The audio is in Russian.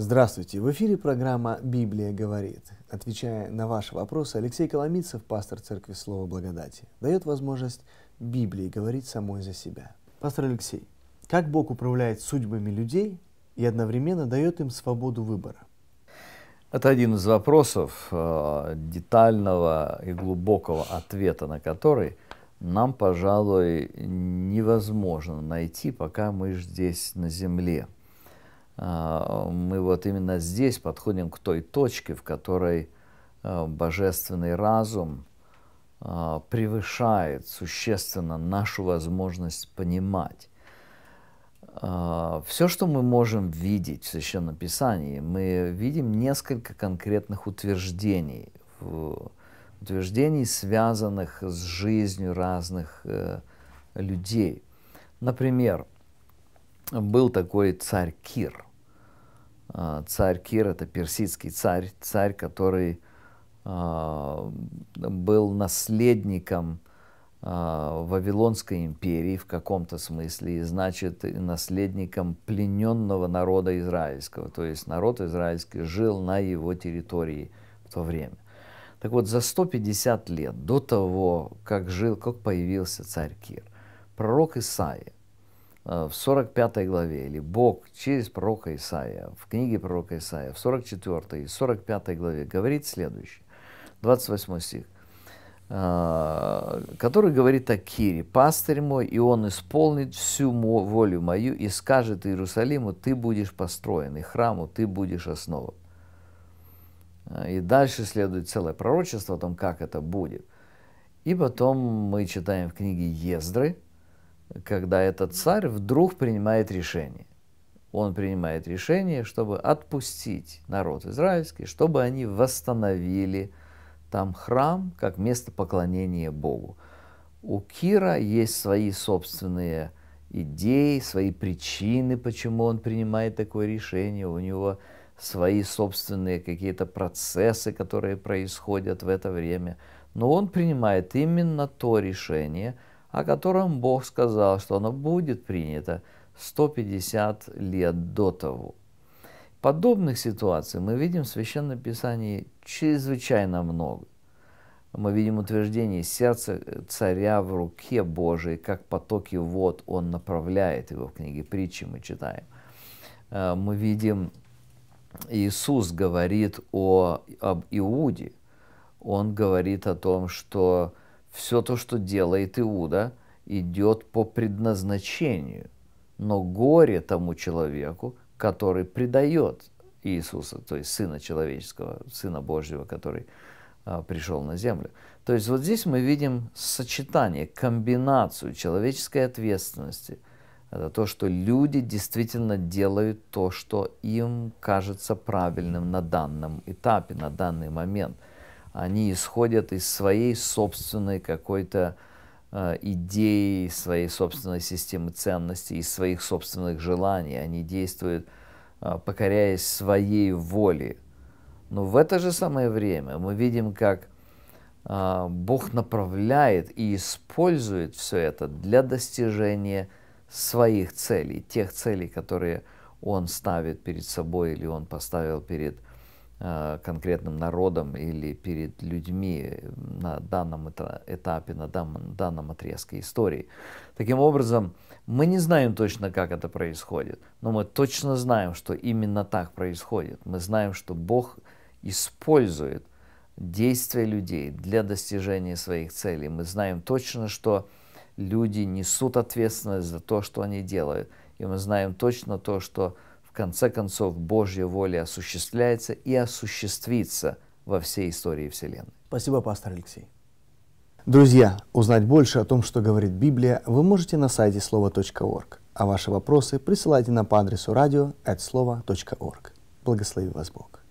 Здравствуйте! В эфире программа «Библия говорит». Отвечая на ваши вопросы, Алексей Коломицев, пастор Церкви Слова Благодати, дает возможность Библии говорить самой за себя. Пастор Алексей, как Бог управляет судьбами людей и одновременно дает им свободу выбора? Это один из вопросов, э, детального и глубокого ответа на который нам, пожалуй, невозможно найти, пока мы здесь на земле – а, мы вот именно здесь подходим к той точке, в которой а, божественный разум а, превышает существенно нашу возможность понимать. Все, что мы можем видеть в Священном Писании, мы видим несколько конкретных утверждений, утверждений, связанных с жизнью разных э, людей. Например, был такой царь Кир – а, царь Кир, это персидский царь, царь, который а, был наследником а, Вавилонской империи в каком-то смысле, и значит наследником плененного народа израильского, то есть народ израильский жил на его территории в то время. Так вот, за 150 лет до того, как жил, как появился царь Кир, пророк Исаия Э, в 45 главе, или Бог через пророка Исаия, в книге пророка Исаия, в 44 и 45 главе, говорит следующее, 28 стих, э, который говорит о Кире, «Пастырь мой, и он исполнит всю волю мою, и скажет Иерусалиму, ты будешь построен, и храму ты будешь основан». Э, и дальше следует целое пророчество о том, как это будет. И потом мы читаем в книге Ездры, когда этот царь вдруг принимает решение. Он принимает решение, чтобы отпустить народ израильский, чтобы они восстановили там храм как место поклонения Богу. У Кира есть свои собственные идеи, свои причины, почему он принимает такое решение. У него свои собственные какие-то процессы, которые происходят в это время. Но он принимает именно то решение – о котором Бог сказал, что оно будет принято 150 лет до того. Подобных ситуаций мы видим в Священном Писании чрезвычайно много. Мы видим утверждение сердца царя в руке Божией, как потоки вод он направляет его в книге притчи, мы читаем. Э, мы видим, Иисус говорит о, об Иуде. Он говорит о том, что все то, что делает Иуда, идет по предназначению. Но горе тому человеку, который предает Иисуса, то есть Сына Человеческого, Сына Божьего, который а, пришел на землю. То есть вот здесь мы видим сочетание, комбинацию человеческой ответственности. Это то, что люди действительно делают то, что им кажется правильным на данном этапе, на данный момент – они исходят из своей собственной какой-то э, идеи, своей собственной системы ценностей, из своих собственных желаний. Они действуют, э, покоряясь своей воле. Но в это же самое время мы видим, как э, Бог направляет и использует все это для достижения своих целей, тех целей, которые Он ставит перед собой или Он поставил перед Э, конкретным народом или перед людьми на данном этапе, на данном, отрезке истории. Таким образом, мы не знаем точно, как это происходит, но мы точно знаем, что именно так происходит. Мы знаем, что Бог использует действия людей для достижения своих целей. Мы знаем точно, что люди несут ответственность за то, что они делают. И мы знаем точно то, что конце концов, Божья воля осуществляется и осуществится во всей истории Вселенной. Спасибо, пастор Алексей. Друзья, узнать больше о том, что говорит Библия, вы можете на сайте слово.орг. а ваши вопросы присылайте нам по адресу радио от слова.орг. Благослови вас Бог.